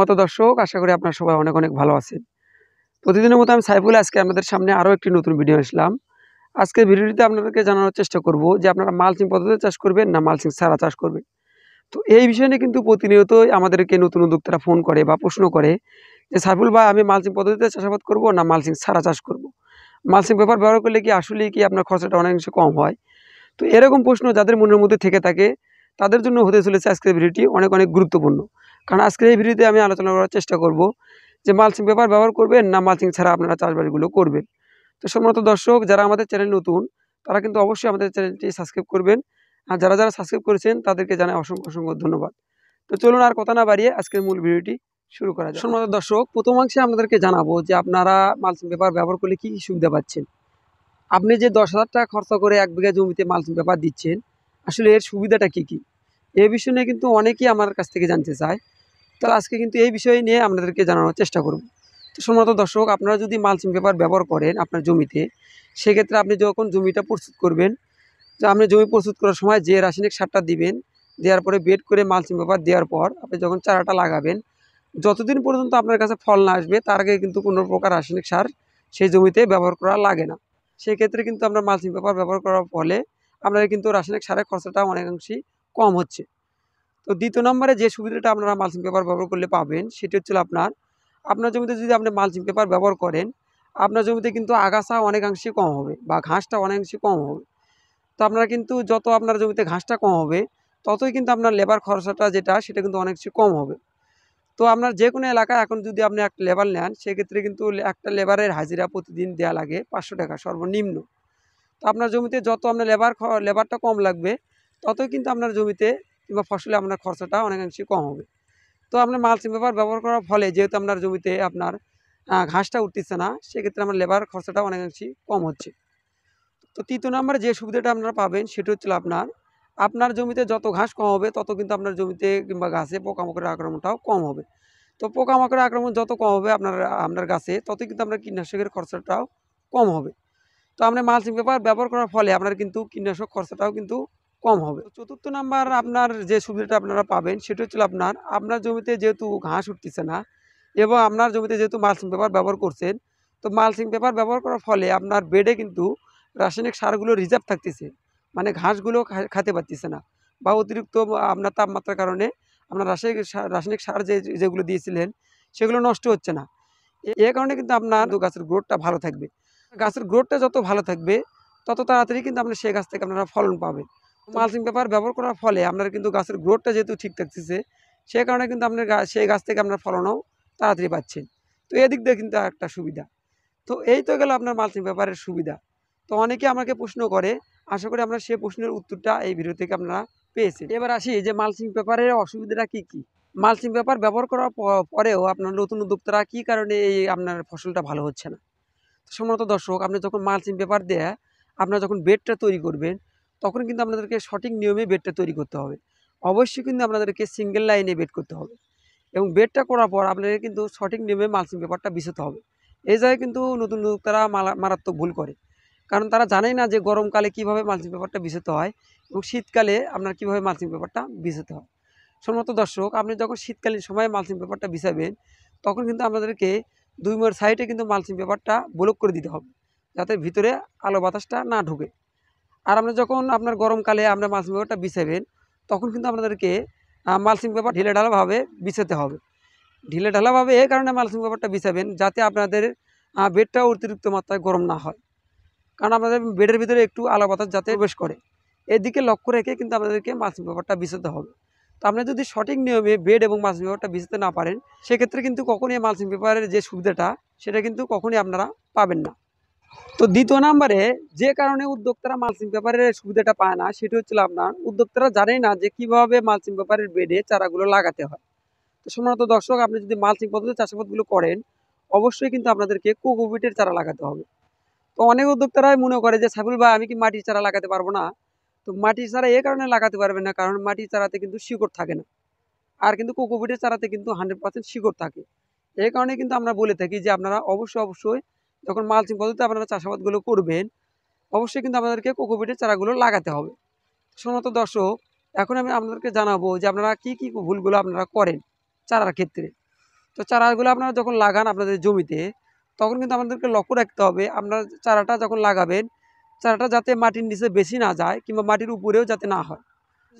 মতো দর্শক আশা করি আপনার সবাই অনেক অনেক ভালো আছেন প্রতিদিনের মতো আমি সাইফুল আজকে আপনাদের সামনে আরও একটি নতুন ভিডিও আসলাম আজকে ভিডিওটিতে আপনাদেরকে জানানোর চেষ্টা করব যে আপনারা মালচিং পদ্ধতিতে চাষ করবেন না মালসিং ছাড়া চাষ করবেন তো এই বিষয় নিয়ে কিন্তু প্রতিনিয়তই আমাদেরকে নতুন উদ্যোক্তারা ফোন করে বা প্রশ্ন করে যে সাইফুল ভাই আমি মালচিং পদ্ধতিতে চাষাবাদ করব না মালসিং ছাড়া চাষ করব। মালচিং পেপার ব্যবহার করলে কি আসলেই কি আপনার খরচাটা অনেকাংশে কম হয় তো এরকম প্রশ্ন যাদের মনের মধ্যে থেকে থাকে তাদের জন্য হতে চলেছে আজকের ভিডিওটি অনেক অনেক গুরুত্বপূর্ণ কারণ আজকের এই ভিডিওতে আমি আলোচনা করার চেষ্টা করব যে মালচিং পেপার ব্যবহার করবেন না মালচিং ছাড়া আপনারা চাষবাসগুলো করবেন তো সম্ভবত দর্শক যারা আমাদের চ্যানেল নতুন তারা কিন্তু অবশ্যই আমাদের চ্যানেলটি সাবস্ক্রাইব করবেন আর যারা যারা সাবস্ক্রাইব করেছেন তাদেরকে জানাই অসংখ্য অসংখ্য ধন্যবাদ তো চলুন আর কথা না বাড়িয়ে আজকের মূল ভিডিওটি শুরু করা যায় সম্ভবত দর্শক প্রথমাংশে আপনাদেরকে জানাবো যে আপনারা মালচিং পেপার ব্যবহার করলে কী কী সুবিধা পাচ্ছেন আপনি যে দশ হাজার টাকা খরচা করে এক বিঘা জমিতে মালচিং পেপার দিচ্ছেন আসলে এর সুবিধাটা কি কি এ বিষয় নিয়ে কিন্তু অনেকেই আমার কাছ থেকে জানতে চায় তাহলে আজকে কিন্তু এই বিষয় নিয়ে আপনাদেরকে জানানোর চেষ্টা করব তো সম্ভবত দর্শক আপনারা যদি মালচিং পেপার ব্যবহার করেন আপনার জমিতে সেক্ষেত্রে আপনি যখন জমিটা প্রস্তুত করবেন তো আপনি জমি প্রস্তুত করার সময় যে রাসায়নিক সারটা দিবেন দেওয়ার পরে বেড করে মালচিং পেপার দেওয়ার পর আপনি যখন চারাটা লাগাবেন যতদিন পর্যন্ত আপনার কাছে ফল না আসবে তার আগে কিন্তু কোনো প্রকার রাসায়নিক সার সেই জমিতে ব্যবহার করা লাগে না সেক্ষেত্রে কিন্তু আমরা মালচিং পেপার ব্যবহার করার ফলে আপনারা কিন্তু রাসায়নিক সারের খরচাটা অনেকাংশেই কম হচ্ছে তো দ্বিতীয় নম্বরে যে সুবিধাটা আপনারা মালচিং পেপার ব্যবহার করলে পাবেন সেটি হচ্ছে আপনার আপনার জমিতে যদি আপনি মালচিং পেপার ব্যবহার করেন আপনার জমিতে কিন্তু আগাছা অনেকাংশে কম হবে বা ঘাসটা অনেকাংশে কম হবে তো আপনারা কিন্তু যত আপনার জমিতে ঘাসটা কম হবে ততই কিন্তু আপনার লেবার খরচাটা যেটা সেটা কিন্তু অনেকাংশে কম হবে তো আপনার যে কোনো এলাকায় এখন যদি আপনি একটা লেবার নেন সেক্ষেত্রে কিন্তু একটা লেবারের হাজিরা প্রতিদিন দেওয়া লাগে পাঁচশো টাকা সর্বনিম্ন তো আপনার জমিতে যত আপনার লেবার লেবারটা কম লাগবে ততই কিন্তু আপনার জমিতে কিংবা ফসলে আপনার খরচাটা অনেকাংশে কম হবে তো আপনার মালচিং পেপার ব্যবহার করার ফলে যেহেতু আপনার জমিতে আপনার ঘাসটা উঠতেছে না সেক্ষেত্রে আমার লেবার খরচাটা অনেকাংশে কম হচ্ছে তো তৃতীয় নম্বরে যে সুবিধাটা আপনারা পাবেন সেটা হচ্ছিল আপনার আপনার জমিতে যত ঘাস কম হবে তত কিন্তু আপনার জমিতে কিংবা গাছে পোকামাকড়ের আক্রমণটাও কম হবে তো পোকামাকড়ের আক্রমণ যত কম হবে আপনার আপনার গাছে ততই কিন্তু আপনার কীটনাশকের খরচাটাও কম হবে তো আপনার মালচিং পেপার ব্যবহার করার ফলে আপনার কিন্তু কীটনাশক খরচাটাও কিন্তু কম হবে চতুর্থ নাম্বার আপনার যে সুবিধাটা আপনারা পাবেন সেটা হচ্ছিল আপনার আপনার জমিতে যেহেতু ঘাস উঠতেছে না এবং আপনার জমিতে যেহেতু মালসিং পেপার ব্যবহার করছেন তো মালসিং পেপার ব্যবহার করার ফলে আপনার বেডে কিন্তু রাসায়নিক সারগুলো রিজার্ভ থাকতেছে মানে ঘাসগুলো খাতে পারতেছে না বা অতিরিক্ত আপনার তাপমাত্রার কারণে আপনার রাসায়নিক রাসায়নিক সার যে যেগুলো দিয়েছিলেন সেগুলো নষ্ট হচ্ছে না এ কারণে কিন্তু আপনার গাছের গ্রোথটা ভালো থাকবে গাছের গ্রোথটা যত ভালো থাকবে তত তাড়াতাড়ি কিন্তু আপনার সেই গাছ থেকে আপনারা ফলন পাবেন মালচিং পেপার ব্যবহার করার ফলে আপনার কিন্তু গাছের গ্রোথটা যেহেতু ঠিক থাকতেছে সে কারণে কিন্তু আপনার সেই গাছ থেকে আপনার ফলনও তাড়াতাড়ি পাচ্ছেন তো এদিক দিয়ে কিন্তু একটা সুবিধা তো এই তো গেল আপনার মালচিং পেপারের সুবিধা তো অনেকে আমাকে প্রশ্ন করে আশা করি আমরা সে প্রশ্নের উত্তরটা এই ভিডিও থেকে আপনারা পেয়েছেন এবার আসি যে মালচিং পেপারের অসুবিধাটা কি কি মালচিং পেপার ব্যবহার করার পরেও আপনার নতুন উদ্যোক্তারা কী কারণে এই আপনার ফসলটা ভালো হচ্ছে না সম্ভবত দর্শক আপনি যখন মালচিং পেপার দেয়া আপনার যখন বেডটা তৈরি করবেন তখন কিন্তু আপনাদেরকে সঠিক নিয়মে বেডটা তৈরি করতে হবে অবশ্যই কিন্তু আপনাদেরকে সিঙ্গেল লাইনে বেড করতে হবে এবং বেডটা করার পর আপনাদের কিন্তু সঠিক নিয়মে মালসিং পেপারটা বিষতে হবে এই জায়গায় কিন্তু নতুন তারা মারাত্মক ভুল করে কারণ তারা জানেই না যে গরমকালে কিভাবে মালচিং পেপারটা বিষতে হয় এবং শীতকালে আপনার কিভাবে মালচিং পেপারটা বিষতে হয় সম্ভবত দর্শক আপনি যখন শীতকালীন সময়ে মালচিং পেপারটা বিছাবেন তখন কিন্তু আপনাদেরকে দুই মোর সাইডে কিন্তু মালচিং পেপারটা ব্লক করে দিতে হবে যাতে ভিতরে আলো বাতাসটা না ঢুকে আর আমরা যখন আপনার গরমকালে আপনার মাছ পেপারটা বিছাবেন তখন কিন্তু আপনাদেরকে মালসিং পেপার ঢিলে ঢালাভাবে বিছাতে হবে ঢিলে ঢালাভাবে এ কারণে মালসিং পেপারটা বিছাবেন যাতে আপনাদের বেডটা অতিরিক্ত মাত্রায় গরম না হয় কারণ আপনাদের বেডের ভিতরে একটু আলো বাতাস যাতে প্রবেশ করে এদিকে লক্ষ্য রেখে কিন্তু আপনাদেরকে মালসিং পেপারটা বিছাতে হবে তো আপনি যদি সঠিক নিয়মে বেড এবং মাছ পেপারটা বিছাতে না পারেন সেক্ষেত্রে কিন্তু কখনোই মালসিং পেপারের যে সুবিধাটা সেটা কিন্তু কখনই আপনারা পাবেন না তো দ্বিতীয় নাম্বারে যে কারণে উদ্যোক্তারা মালচিং পেপারের সুবিধাটা পায় না সেটি হচ্ছিল আপনার উদ্যোক্তারা জানে না যে কিভাবে মালচিং পেপারের বেডে চারাগুলো লাগাতে হয় তো সম্ভবত দর্শক আপনি যদি মালচিং পদ্ধতিতে চাষাবাদগুলো করেন অবশ্যই কিন্তু আপনাদেরকে কোকোপিটের চারা লাগাতে হবে তো অনেক উদ্যোক্তারাই মনে করে যে সাইফুল ভাই আমি কি মাটির চারা লাগাতে পারবো না তো মাটির চারা এ কারণে লাগাতে পারবে না কারণ মাটির চারাতে কিন্তু শিকড় থাকে না আর কিন্তু কোকোপিটের চারাতে কিন্তু হান্ড্রেড পার্সেন্ট শিকড় থাকে এই কারণে কিন্তু আমরা বলে থাকি যে আপনারা অবশ্যই অবশ্যই যখন মালচিং পদ্ধতিতে আপনারা চাষাবাদগুলো করবেন অবশ্যই কিন্তু আপনাদেরকে কোকোপিটের চারাগুলো লাগাতে হবে সমত দর্শক এখন আমি আপনাদেরকে জানাবো যে আপনারা কি কি ভুলগুলো আপনারা করেন চারার ক্ষেত্রে তো চারাগুলো আপনারা যখন লাগান আপনাদের জমিতে তখন কিন্তু আমাদেরকে লক্ষ্য রাখতে হবে আপনার চারাটা যখন লাগাবেন চারাটা যাতে মাটির নিচে বেশি না যায় কিংবা মাটির উপরেও যাতে না হয়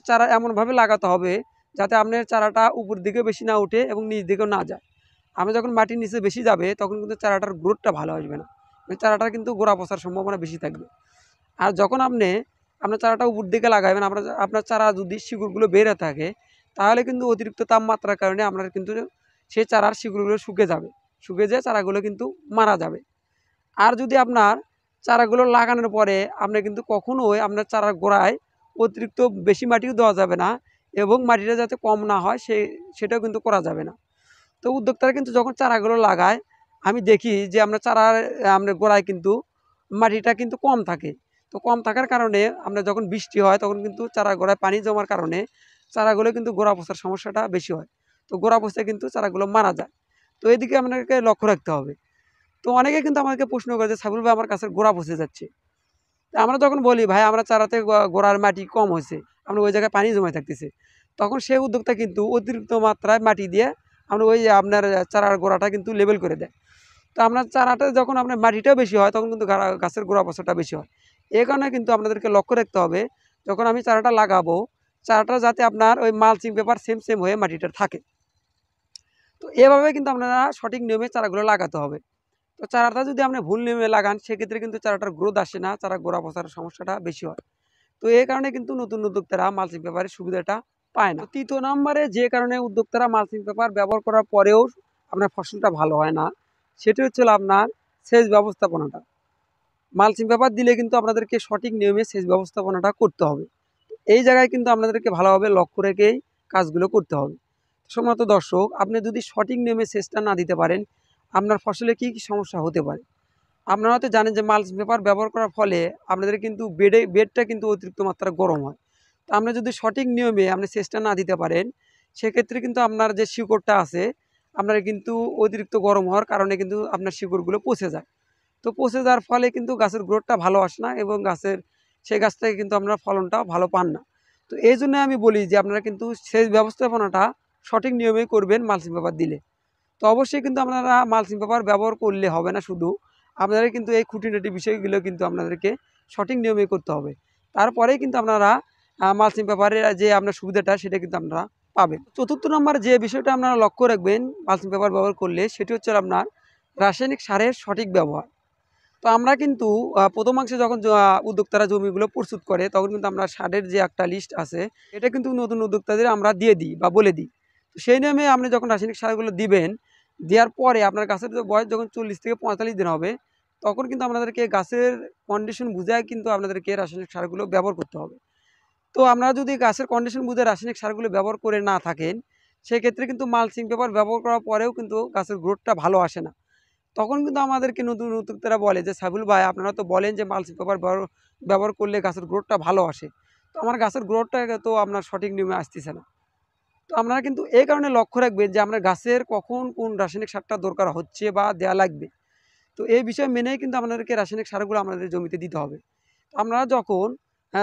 চারা এমনভাবে লাগাতে হবে যাতে আপনার চারাটা উপর দিকে বেশি না উঠে এবং নিচ দিকেও না যায় আমি যখন মাটির নিচে বেশি যাবে তখন কিন্তু চারাটার গ্রোথটা ভালো আসবে না চারাটার কিন্তু গোড়া পচার সম্ভাবনা বেশি থাকবে আর যখন আপনি আপনার চারাটা উপর দিকে লাগাবেন আপনার আপনার চারা যদি শিকড়গুলো বেড়ে থাকে তাহলে কিন্তু অতিরিক্ত তাপমাত্রার কারণে আপনার কিন্তু সেই চারার শিকড়গুলো শুকে যাবে শুকে যেয়ে চারাগুলো কিন্তু মারা যাবে আর যদি আপনার চারাগুলো লাগানোর পরে আপনি কিন্তু কখনোই আপনার চারার গোড়ায় অতিরিক্ত বেশি মাটিও দেওয়া যাবে না এবং মাটিটা যাতে কম না হয় সে সেটাও কিন্তু করা যাবে না তো উদ্যোক্তারা কিন্তু যখন চারাগুলো লাগায় আমি দেখি যে আমরা চারার আমরা গোড়ায় কিন্তু মাটিটা কিন্তু কম থাকে তো কম থাকার কারণে আমরা যখন বৃষ্টি হয় তখন কিন্তু চারা গোড়ায় পানি জমার কারণে চারাগুলো কিন্তু গোড়া পোষার সমস্যাটা বেশি হয় তো গোড়া পোষায় কিন্তু চারাগুলো মারা যায় তো এদিকে আপনাকে লক্ষ্য রাখতে হবে তো অনেকে কিন্তু আমাকে প্রশ্ন করে যে সাবুল ভাই আমার কাছে গোড়া পচে যাচ্ছে আমরা যখন বলি ভাই আমরা চারাতে গোড়ার মাটি কম হয়েছে আমরা ওই জায়গায় পানি জমায় থাকতেছে তখন সে উদ্যোক্তা কিন্তু অতিরিক্ত মাত্রায় মাটি দিয়ে আমরা ওই আপনার চারার গোড়াটা কিন্তু লেবেল করে দেয় তো আপনার চারাটা যখন আপনার মাটিটা বেশি হয় তখন কিন্তু গাছের গোড়া পশাটা বেশি হয় এই কারণে কিন্তু আপনাদেরকে লক্ষ্য রাখতে হবে যখন আমি চারাটা লাগাবো চারাটা যাতে আপনার ওই মালচিং পেপার সেম সেম হয়ে মাটিটা থাকে তো এভাবে কিন্তু আপনারা সঠিক নিয়মে চারাগুলো লাগাতে হবে তো চারাটা যদি আপনি ভুল নিয়মে লাগান সেক্ষেত্রে কিন্তু চারাটার গ্রোথ আসে না চারা গোড়া পচার সমস্যাটা বেশি হয় তো এই কারণে কিন্তু নতুন উদ্যোক্তারা মালচিং পেপারের সুবিধাটা পায় না তৃতীয় নম্বরে যে কারণে উদ্যোক্তারা মালচিং পেপার ব্যবহার করার পরেও আপনার ফসলটা ভালো হয় না সেটি হচ্ছে আপনার সেচ ব্যবস্থাপনাটা মালচিং পেপার দিলে কিন্তু আপনাদেরকে সঠিক নিয়মে সেচ ব্যবস্থাপনাটা করতে হবে এই জায়গায় কিন্তু আপনাদেরকে ভালোভাবে লক্ষ্য রেখেই কাজগুলো করতে হবে সম্ভবত দর্শক আপনি যদি সঠিক নিয়মে সেচটা না দিতে পারেন আপনার ফসলে কি কি সমস্যা হতে পারে আপনারা তো জানেন যে মালচিং পেপার ব্যবহার করার ফলে আপনাদের কিন্তু বেডে বেডটা কিন্তু অতিরিক্ত মাত্রা গরম হয় তো আপনি যদি সঠিক নিয়মে আপনি চেষ্টা না দিতে পারেন সেক্ষেত্রে কিন্তু আপনার যে শিকড়টা আছে আপনার কিন্তু অতিরিক্ত গরম হওয়ার কারণে কিন্তু আপনার শিকড়গুলো পচে যায় তো পচে যাওয়ার ফলে কিন্তু গাছের গ্রোথটা ভালো আসে না এবং গাছের সেই গাছ থেকে কিন্তু আপনার ফলনটাও ভালো পান না তো এই জন্য আমি বলি যে আপনারা কিন্তু সেচ ব্যবস্থাপনাটা সঠিক নিয়মে করবেন মালসিং পেপার দিলে তো অবশ্যই কিন্তু আপনারা মালসিং পেপার ব্যবহার করলে হবে না শুধু আপনারা কিন্তু এই খুঁটিনাটি বিষয়গুলো কিন্তু আপনাদেরকে সঠিক নিয়মে করতে হবে তারপরেই কিন্তু আপনারা মালচিং পেপারের যে আপনার সুবিধাটা সেটা কিন্তু আপনারা পাবেন চতুর্থ নম্বর যে বিষয়টা আপনারা লক্ষ্য রাখবেন মালচিং পেপার ব্যবহার করলে সেটি হচ্ছে আপনার রাসায়নিক সারের সঠিক ব্যবহার তো আমরা কিন্তু প্রথমাংশে যখন উদ্যোক্তারা জমিগুলো প্রস্তুত করে তখন কিন্তু আমরা সারের যে একটা লিস্ট আছে এটা কিন্তু নতুন উদ্যোক্তাদের আমরা দিয়ে দিই বা বলে দিই তো সেই নিয়মে আপনি যখন রাসায়নিক সারগুলো দিবেন দেওয়ার পরে আপনার গাছের বয়স যখন চল্লিশ থেকে পঁয়তাল্লিশ দিন হবে তখন কিন্তু আপনাদেরকে গাছের কন্ডিশন বুঝায় কিন্তু আপনাদেরকে রাসায়নিক সারগুলো ব্যবহার করতে হবে তো আপনারা যদি গাছের কন্ডিশন বুঝে রাসায়নিক সারগুলো ব্যবহার করে না থাকেন সেক্ষেত্রে কিন্তু মালসিং পেপার ব্যবহার করার পরেও কিন্তু গাছের গ্রোথটা ভালো আসে না তখন কিন্তু আমাদেরকে নতুন উদ্যোক্তারা বলে যে সাবুল ভাই আপনারা তো বলেন যে মালসিং পেপার ব্যবহার করলে গাছের গ্রোথটা ভালো আসে তো আমার গাছের গ্রোথটা তো আপনার সঠিক নিয়মে আসতেছে না তো আপনারা কিন্তু এই কারণে লক্ষ্য রাখবেন যে আপনার গাছের কখন কোন রাসায়নিক সারটা দরকার হচ্ছে বা দেয়া লাগবে তো এই বিষয় মেনেই কিন্তু আপনাদেরকে রাসায়নিক সারগুলো আমাদের জমিতে দিতে হবে আপনারা যখন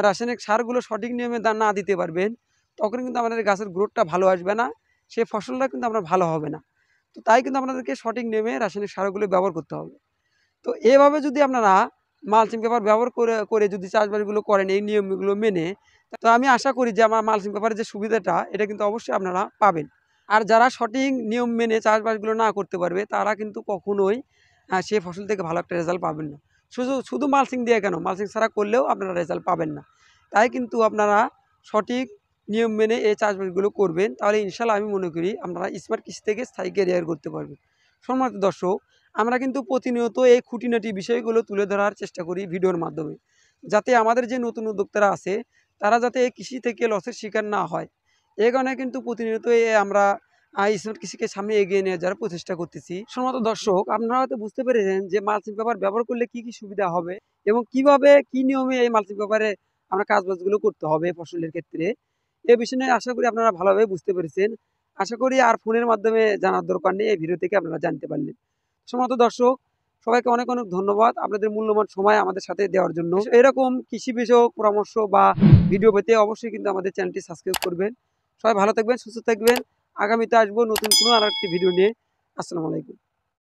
রাসায়নিক সারগুলো সঠিক নিয়মে না দিতে পারবেন তখন কিন্তু আমাদের গাছের গ্রোথটা ভালো আসবে না সে ফসলটা কিন্তু আপনার ভালো হবে না তো তাই কিন্তু আপনাদেরকে সঠিক নিয়মে রাসায়নিক সারগুলো ব্যবহার করতে হবে তো এভাবে যদি আপনারা মালচিং পেপার ব্যবহার করে করে যদি চাষবাসগুলো করেন এই নিয়মগুলো মেনে তো আমি আশা করি যে আমার মালচিং পেপারের যে সুবিধাটা এটা কিন্তু অবশ্যই আপনারা পাবেন আর যারা সঠিক নিয়ম মেনে চাষবাসগুলো না করতে পারবে তারা কিন্তু কখনোই সে ফসল থেকে ভালো একটা রেজাল্ট পাবেন না শুধু শুধু মালসিং দিয়ে কেন মালসিং ছাড়া করলেও আপনারা রেজাল্ট পাবেন না তাই কিন্তু আপনারা সঠিক নিয়ম মেনে এই চাষবাসগুলো করবেন তাহলে ইনশাল্লাহ আমি মনে করি আপনারা স্মার্ট কৃষি থেকে স্থায়ী ক্যারিয়ার করতে পারবেন সম্মানিত দর্শক আমরা কিন্তু প্রতিনিয়ত এই খুঁটিনাটি বিষয়গুলো তুলে ধরার চেষ্টা করি ভিডিওর মাধ্যমে যাতে আমাদের যে নতুন উদ্যোক্তারা আছে তারা যাতে এই কৃষি থেকে লসের শিকার না হয় এ কারণে কিন্তু প্রতিনিয়ত আমরা ইসলামের কৃষিকে সামনে এগিয়ে নিয়ে যাওয়ার প্রচেষ্টা করতেছি সম্ভবত দর্শক আপনারা হয়তো বুঝতে পেরেছেন যে মালচিং পেপার ব্যবহার করলে কি কি সুবিধা হবে এবং কিভাবে কি নিয়মে এই মালচিং পেপারে আমরা কাজবাজগুলো করতে হবে ফসলের ক্ষেত্রে এই বিষয় নিয়ে আশা করি আপনারা ভালোভাবে বুঝতে পেরেছেন আশা করি আর ফোনের মাধ্যমে জানার দরকার নেই এই ভিডিও থেকে আপনারা জানতে পারলেন সম্ভবত দর্শক সবাইকে অনেক অনেক ধন্যবাদ আপনাদের মূল্যবান সময় আমাদের সাথে দেওয়ার জন্য এরকম কৃষি বিষয়ক পরামর্শ বা ভিডিও পেতে অবশ্যই কিন্তু আমাদের চ্যানেলটি সাবস্ক্রাইব করবেন সবাই ভালো থাকবেন সুস্থ থাকবেন আগামীতে আসবো নতুন কোনো আর একটি ভিডিও নিয়ে আসসালামু আলাইকুম